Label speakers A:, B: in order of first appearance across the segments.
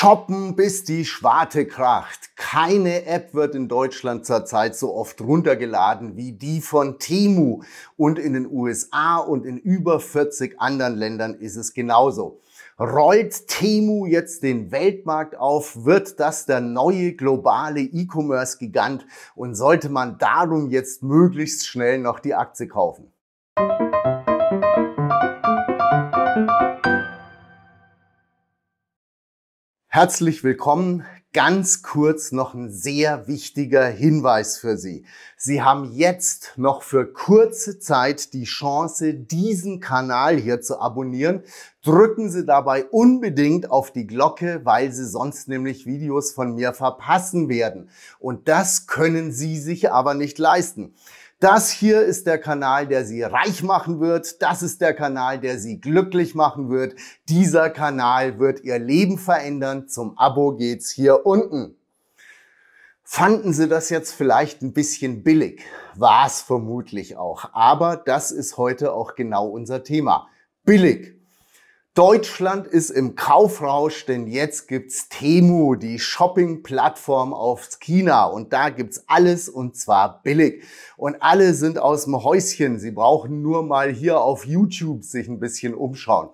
A: Shoppen, bis die Schwarte kracht. Keine App wird in Deutschland zurzeit so oft runtergeladen wie die von Temu. Und in den USA und in über 40 anderen Ländern ist es genauso. Rollt Temu jetzt den Weltmarkt auf, wird das der neue globale E-Commerce-Gigant und sollte man darum jetzt möglichst schnell noch die Aktie kaufen. Herzlich willkommen. Ganz kurz noch ein sehr wichtiger Hinweis für Sie. Sie haben jetzt noch für kurze Zeit die Chance, diesen Kanal hier zu abonnieren. Drücken Sie dabei unbedingt auf die Glocke, weil Sie sonst nämlich Videos von mir verpassen werden. Und das können Sie sich aber nicht leisten. Das hier ist der Kanal, der Sie reich machen wird. Das ist der Kanal, der Sie glücklich machen wird. Dieser Kanal wird Ihr Leben verändern. Zum Abo geht's hier unten. Fanden Sie das jetzt vielleicht ein bisschen billig? War es vermutlich auch. Aber das ist heute auch genau unser Thema. Billig. Deutschland ist im Kaufrausch, denn jetzt gibt's Temu, die Shopping-Plattform auf China. Und da gibt's alles und zwar billig. Und alle sind aus dem Häuschen. Sie brauchen nur mal hier auf YouTube sich ein bisschen umschauen.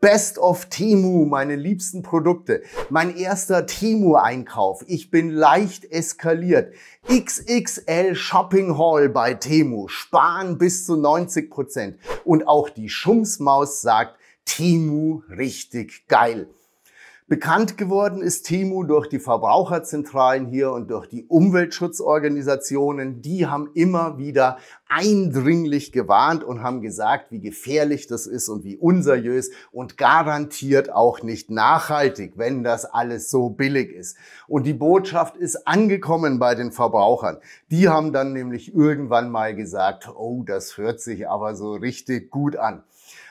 A: Best of Temu, meine liebsten Produkte. Mein erster Temu-Einkauf. Ich bin leicht eskaliert. XXL Shopping Hall bei Temu. Sparen bis zu 90 Prozent. Und auch die Schumsmaus sagt, Timu richtig geil. Bekannt geworden ist Timu durch die Verbraucherzentralen hier und durch die Umweltschutzorganisationen. Die haben immer wieder eindringlich gewarnt und haben gesagt, wie gefährlich das ist und wie unseriös und garantiert auch nicht nachhaltig, wenn das alles so billig ist. Und die Botschaft ist angekommen bei den Verbrauchern. Die haben dann nämlich irgendwann mal gesagt, oh, das hört sich aber so richtig gut an.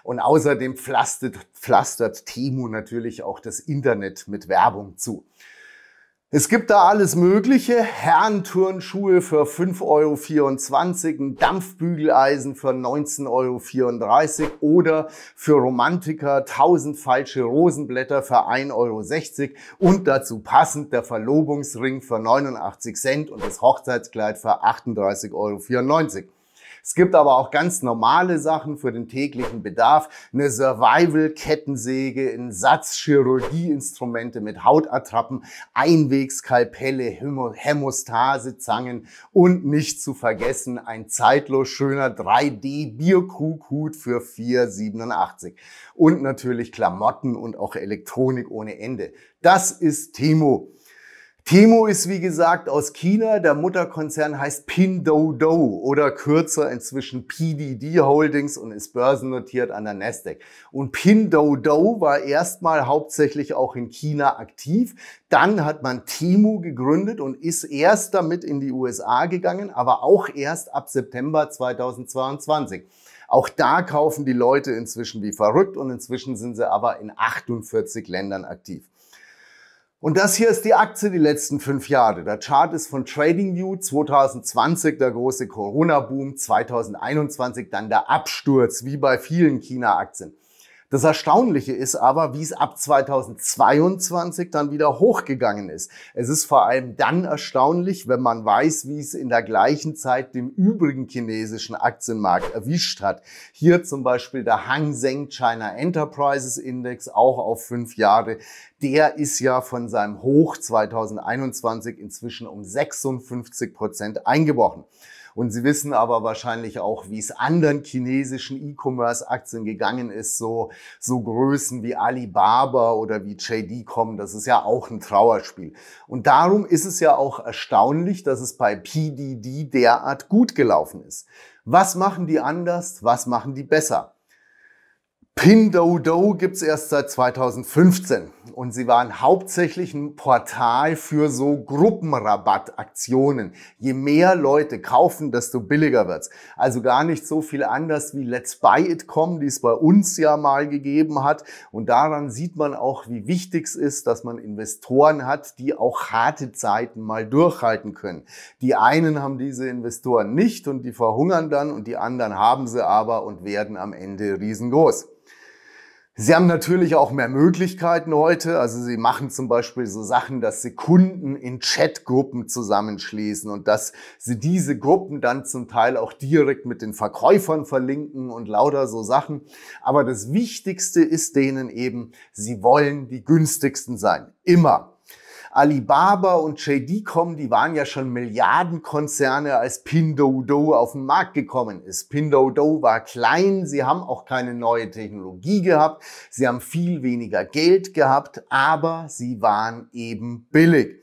A: Und außerdem pflastert, pflastert Temu natürlich auch das Internet mit Werbung zu. Es gibt da alles Mögliche. Herrenturnschuhe für 5,24 Euro, ein Dampfbügeleisen für 19,34 Euro oder für Romantiker 1000 falsche Rosenblätter für 1,60 Euro und dazu passend der Verlobungsring für 89 Cent und das Hochzeitskleid für 38,94 Euro. Es gibt aber auch ganz normale Sachen für den täglichen Bedarf. Eine Survival-Kettensäge, ein Satz Chirurgieinstrumente mit Hautattrappen, Einwegskalpelle, Hämostase-Zangen und nicht zu vergessen ein zeitlos schöner 3D-Bierkrughut für 4,87. Und natürlich Klamotten und auch Elektronik ohne Ende. Das ist Timo. Timo ist wie gesagt aus China. Der Mutterkonzern heißt Pindodo oder kürzer inzwischen PDD Holdings und ist börsennotiert an der Nasdaq. Und Pindodo war erstmal hauptsächlich auch in China aktiv. Dann hat man Timo gegründet und ist erst damit in die USA gegangen, aber auch erst ab September 2022. Auch da kaufen die Leute inzwischen wie verrückt und inzwischen sind sie aber in 48 Ländern aktiv. Und das hier ist die Aktie die letzten fünf Jahre. Der Chart ist von TradingView 2020, der große Corona-Boom, 2021 dann der Absturz, wie bei vielen China-Aktien. Das Erstaunliche ist aber, wie es ab 2022 dann wieder hochgegangen ist. Es ist vor allem dann erstaunlich, wenn man weiß, wie es in der gleichen Zeit dem übrigen chinesischen Aktienmarkt erwischt hat. Hier zum Beispiel der Hang Seng China Enterprises Index, auch auf fünf Jahre. Der ist ja von seinem Hoch 2021 inzwischen um 56 Prozent eingebrochen. Und Sie wissen aber wahrscheinlich auch, wie es anderen chinesischen E-Commerce-Aktien gegangen ist. So, so Größen wie Alibaba oder wie JD.com, das ist ja auch ein Trauerspiel. Und darum ist es ja auch erstaunlich, dass es bei PDD derart gut gelaufen ist. Was machen die anders? Was machen die besser? Pindodo gibt es erst seit 2015 und sie waren hauptsächlich ein Portal für so Gruppenrabattaktionen. Je mehr Leute kaufen, desto billiger wird's. Also gar nicht so viel anders wie Let's Buy It Com, die es bei uns ja mal gegeben hat. Und daran sieht man auch, wie wichtig es ist, dass man Investoren hat, die auch harte Zeiten mal durchhalten können. Die einen haben diese Investoren nicht und die verhungern dann und die anderen haben sie aber und werden am Ende riesengroß. Sie haben natürlich auch mehr Möglichkeiten heute. Also sie machen zum Beispiel so Sachen, dass sie Kunden in Chatgruppen zusammenschließen und dass sie diese Gruppen dann zum Teil auch direkt mit den Verkäufern verlinken und lauter so Sachen. Aber das Wichtigste ist denen eben, sie wollen die günstigsten sein. Immer. Alibaba und JD.com, die waren ja schon Milliardenkonzerne, als Pinduoduo auf den Markt gekommen ist. Pinduoduo war klein, sie haben auch keine neue Technologie gehabt, sie haben viel weniger Geld gehabt, aber sie waren eben billig.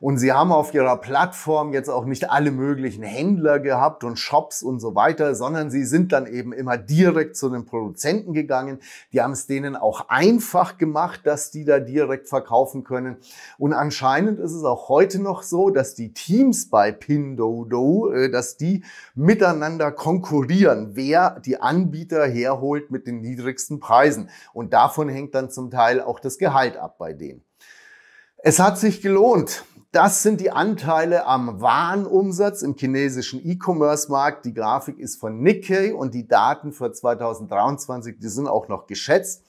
A: Und sie haben auf ihrer Plattform jetzt auch nicht alle möglichen Händler gehabt und Shops und so weiter, sondern sie sind dann eben immer direkt zu den Produzenten gegangen. Die haben es denen auch einfach gemacht, dass die da direkt verkaufen können. Und anscheinend ist es auch heute noch so, dass die Teams bei Pindodo, äh, dass die miteinander konkurrieren, wer die Anbieter herholt mit den niedrigsten Preisen. Und davon hängt dann zum Teil auch das Gehalt ab bei denen. Es hat sich gelohnt. Das sind die Anteile am Warenumsatz im chinesischen E-Commerce-Markt. Die Grafik ist von Nikkei und die Daten für 2023, die sind auch noch geschätzt.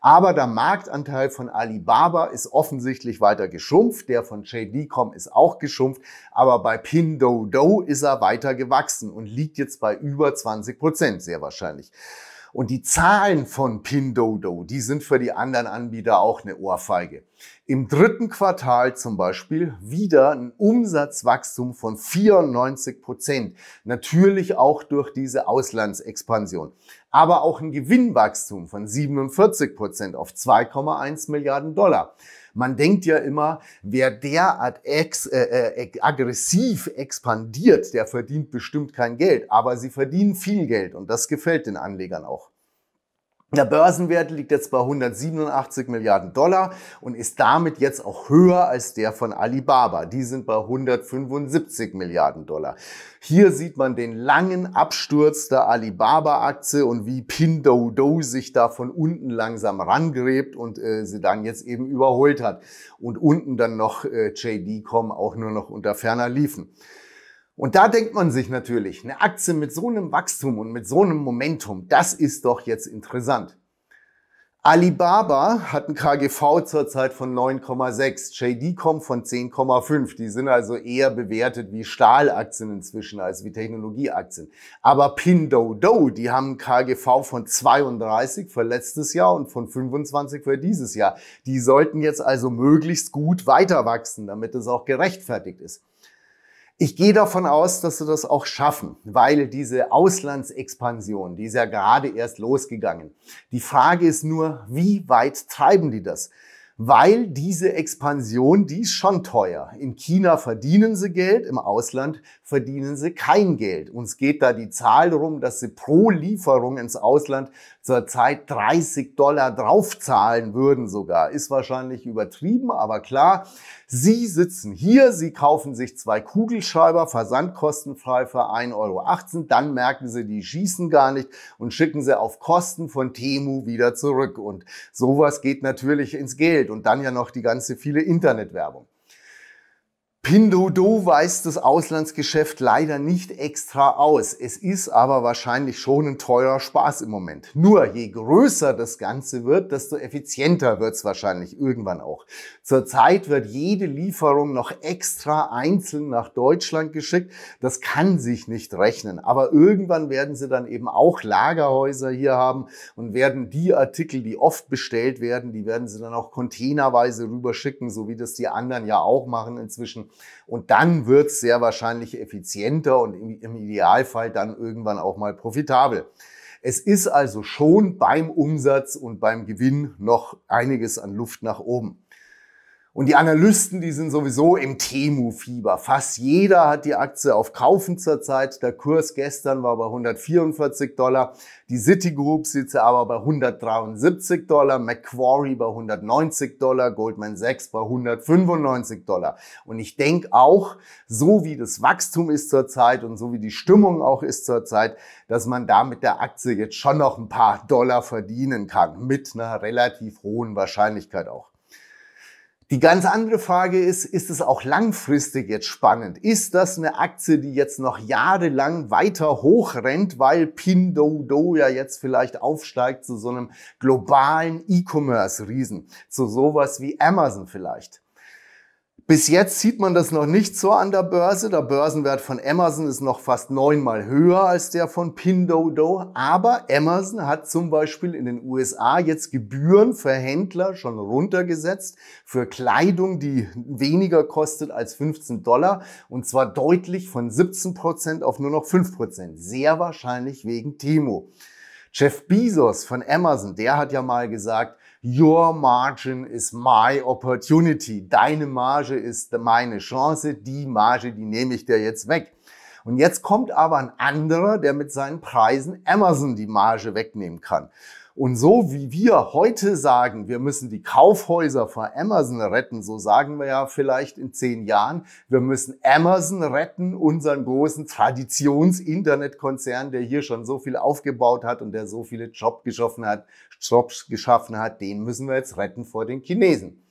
A: Aber der Marktanteil von Alibaba ist offensichtlich weiter geschrumpft. Der von JD.com ist auch geschrumpft. Aber bei Pinduoduo ist er weiter gewachsen und liegt jetzt bei über 20 Prozent, sehr wahrscheinlich. Und die Zahlen von Pindodo, die sind für die anderen Anbieter auch eine Ohrfeige im dritten Quartal zum Beispiel wieder ein Umsatzwachstum von 94 Prozent. Natürlich auch durch diese Auslandsexpansion. Aber auch ein Gewinnwachstum von 47 Prozent auf 2,1 Milliarden Dollar. Man denkt ja immer, wer derart ex, äh, äh, aggressiv expandiert, der verdient bestimmt kein Geld. Aber sie verdienen viel Geld und das gefällt den Anlegern auch. Der Börsenwert liegt jetzt bei 187 Milliarden Dollar und ist damit jetzt auch höher als der von Alibaba. Die sind bei 175 Milliarden Dollar. Hier sieht man den langen Absturz der Alibaba-Aktie und wie Pinduoduo sich da von unten langsam rangräbt und äh, sie dann jetzt eben überholt hat. Und unten dann noch äh, JD.com auch nur noch unter ferner liefen. Und da denkt man sich natürlich, eine Aktie mit so einem Wachstum und mit so einem Momentum, das ist doch jetzt interessant. Alibaba hat ein KGV zurzeit von 9,6, JD.com von 10,5. Die sind also eher bewertet wie Stahlaktien inzwischen als wie Technologieaktien. Aber Pindodo, die haben ein KGV von 32 für letztes Jahr und von 25 für dieses Jahr. Die sollten jetzt also möglichst gut weiter wachsen, damit es auch gerechtfertigt ist. Ich gehe davon aus, dass sie das auch schaffen, weil diese Auslandsexpansion, die ist ja gerade erst losgegangen. Die Frage ist nur, wie weit treiben die das? Weil diese Expansion, die ist schon teuer. In China verdienen sie Geld, im Ausland verdienen sie kein Geld. Uns geht da die Zahl rum, dass sie pro Lieferung ins Ausland zurzeit 30 Dollar draufzahlen würden sogar. Ist wahrscheinlich übertrieben, aber klar. Sie sitzen hier, Sie kaufen sich zwei Kugelschreiber, versandkostenfrei für 1,18 Euro. Dann merken Sie, die schießen gar nicht und schicken sie auf Kosten von Temu wieder zurück. Und sowas geht natürlich ins Geld und dann ja noch die ganze viele Internetwerbung. Pindodo weist das Auslandsgeschäft leider nicht extra aus. Es ist aber wahrscheinlich schon ein teurer Spaß im Moment. Nur je größer das Ganze wird, desto effizienter wird es wahrscheinlich irgendwann auch. Zurzeit wird jede Lieferung noch extra einzeln nach Deutschland geschickt. Das kann sich nicht rechnen. Aber irgendwann werden sie dann eben auch Lagerhäuser hier haben und werden die Artikel, die oft bestellt werden, die werden sie dann auch containerweise rüberschicken, so wie das die anderen ja auch machen inzwischen. Und dann wird es sehr wahrscheinlich effizienter und im, im Idealfall dann irgendwann auch mal profitabel. Es ist also schon beim Umsatz und beim Gewinn noch einiges an Luft nach oben. Und die Analysten, die sind sowieso im Temu-Fieber. Fast jeder hat die Aktie auf Kaufen zurzeit. Der Kurs gestern war bei 144 Dollar. Die Citigroup sitzt aber bei 173 Dollar, Macquarie bei 190 Dollar, Goldman Sachs bei 195 Dollar. Und ich denke auch, so wie das Wachstum ist zurzeit und so wie die Stimmung auch ist zurzeit, dass man da mit der Aktie jetzt schon noch ein paar Dollar verdienen kann. Mit einer relativ hohen Wahrscheinlichkeit auch. Die ganz andere Frage ist, ist es auch langfristig jetzt spannend? Ist das eine Aktie, die jetzt noch jahrelang weiter hochrennt, weil Pindodo ja jetzt vielleicht aufsteigt zu so einem globalen E-Commerce-Riesen, zu sowas wie Amazon vielleicht? Bis jetzt sieht man das noch nicht so an der Börse. Der Börsenwert von Amazon ist noch fast neunmal höher als der von Pindodo. Aber Amazon hat zum Beispiel in den USA jetzt Gebühren für Händler schon runtergesetzt für Kleidung, die weniger kostet als 15 Dollar. Und zwar deutlich von 17 Prozent auf nur noch 5 Prozent. Sehr wahrscheinlich wegen Timo. Jeff Bezos von Amazon, der hat ja mal gesagt, Your margin is my opportunity. Deine Marge ist meine Chance. Die Marge, die nehme ich dir jetzt weg. Und jetzt kommt aber ein anderer, der mit seinen Preisen Amazon die Marge wegnehmen kann. Und so wie wir heute sagen, wir müssen die Kaufhäuser vor Amazon retten, so sagen wir ja vielleicht in zehn Jahren, wir müssen Amazon retten, unseren großen Traditions-Internetkonzern, der hier schon so viel aufgebaut hat und der so viele Job geschaffen hat, Jobs geschaffen hat, den müssen wir jetzt retten vor den Chinesen.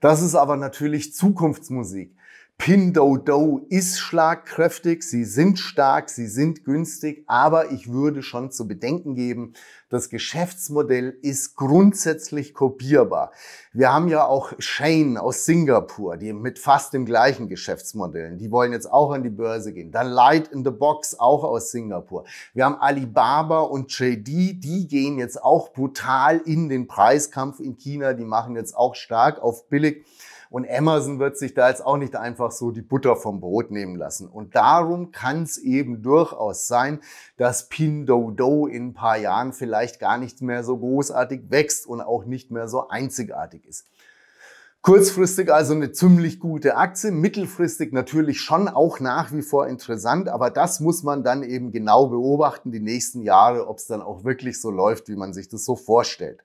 A: Das ist aber natürlich Zukunftsmusik. Pindodo ist schlagkräftig, sie sind stark, sie sind günstig, aber ich würde schon zu bedenken geben, das Geschäftsmodell ist grundsätzlich kopierbar. Wir haben ja auch Shane aus Singapur, die mit fast dem gleichen Geschäftsmodell, die wollen jetzt auch an die Börse gehen. Dann Light in the Box, auch aus Singapur. Wir haben Alibaba und JD, die gehen jetzt auch brutal in den Preiskampf in China, die machen jetzt auch stark auf billig. Und Amazon wird sich da jetzt auch nicht einfach so die Butter vom Brot nehmen lassen. Und darum kann es eben durchaus sein, dass Pindodo in ein paar Jahren vielleicht gar nicht mehr so großartig wächst und auch nicht mehr so einzigartig ist. Kurzfristig also eine ziemlich gute Aktie, mittelfristig natürlich schon auch nach wie vor interessant, aber das muss man dann eben genau beobachten die nächsten Jahre, ob es dann auch wirklich so läuft, wie man sich das so vorstellt.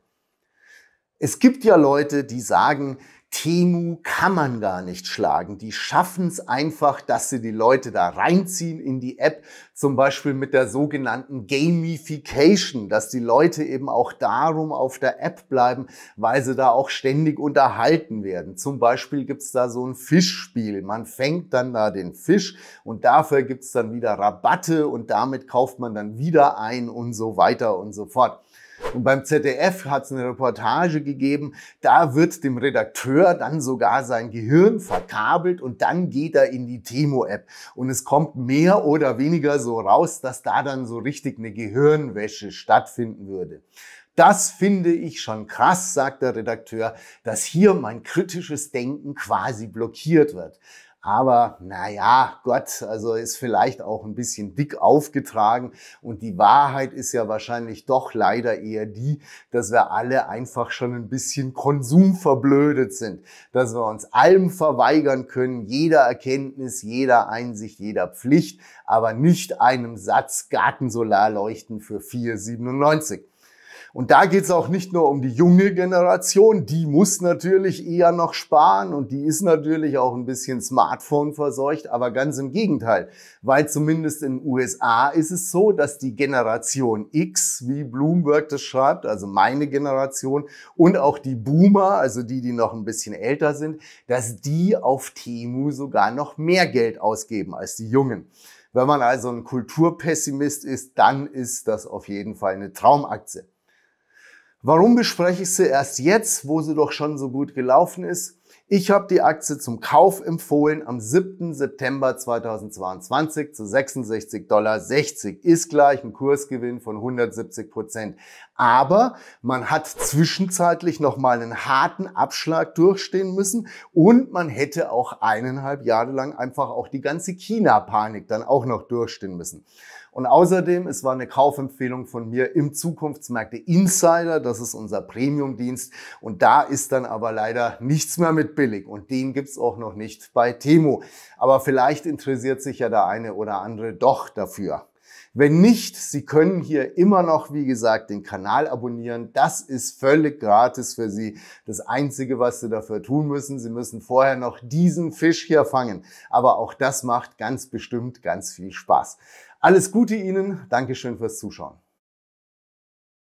A: Es gibt ja Leute, die sagen, Temu kann man gar nicht schlagen. Die schaffen es einfach, dass sie die Leute da reinziehen in die App, zum Beispiel mit der sogenannten Gamification, dass die Leute eben auch darum auf der App bleiben, weil sie da auch ständig unterhalten werden. Zum Beispiel gibt's da so ein Fischspiel. Man fängt dann da den Fisch und dafür gibt's dann wieder Rabatte und damit kauft man dann wieder ein und so weiter und so fort. Und beim ZDF hat es eine Reportage gegeben, da wird dem Redakteur dann sogar sein Gehirn verkabelt und dann geht er in die Temo-App. Und es kommt mehr oder weniger so raus, dass da dann so richtig eine Gehirnwäsche stattfinden würde. Das finde ich schon krass, sagt der Redakteur, dass hier mein kritisches Denken quasi blockiert wird. Aber naja, Gott, also ist vielleicht auch ein bisschen dick aufgetragen. Und die Wahrheit ist ja wahrscheinlich doch leider eher die, dass wir alle einfach schon ein bisschen konsumverblödet sind. Dass wir uns allem verweigern können, jeder Erkenntnis, jeder Einsicht, jeder Pflicht, aber nicht einem Satz Gartensolarleuchten für 4,97. Und da geht es auch nicht nur um die junge Generation, die muss natürlich eher noch sparen und die ist natürlich auch ein bisschen Smartphone verseucht, aber ganz im Gegenteil, weil zumindest in den USA ist es so, dass die Generation X, wie Bloomberg das schreibt, also meine Generation und auch die Boomer, also die, die noch ein bisschen älter sind, dass die auf Temu sogar noch mehr Geld ausgeben als die Jungen. Wenn man also ein Kulturpessimist ist, dann ist das auf jeden Fall eine Traumaktie. Warum bespreche ich sie erst jetzt, wo sie doch schon so gut gelaufen ist? Ich habe die Aktie zum Kauf empfohlen am 7. September 2022 zu 66,60 Dollar. Ist gleich ein Kursgewinn von 170 Prozent. Aber man hat zwischenzeitlich nochmal einen harten Abschlag durchstehen müssen und man hätte auch eineinhalb Jahre lang einfach auch die ganze China-Panik dann auch noch durchstehen müssen. Und außerdem, es war eine Kaufempfehlung von mir im Zukunftsmärkte Insider. Das ist unser Premium-Dienst. Und da ist dann aber leider nichts mehr mit billig. Und den gibt's auch noch nicht bei Temo. Aber vielleicht interessiert sich ja der eine oder andere doch dafür. Wenn nicht, Sie können hier immer noch, wie gesagt, den Kanal abonnieren. Das ist völlig gratis für Sie. Das Einzige, was Sie dafür tun müssen, Sie müssen vorher noch diesen Fisch hier fangen. Aber auch das macht ganz bestimmt ganz viel Spaß. Alles Gute Ihnen. Dankeschön fürs Zuschauen.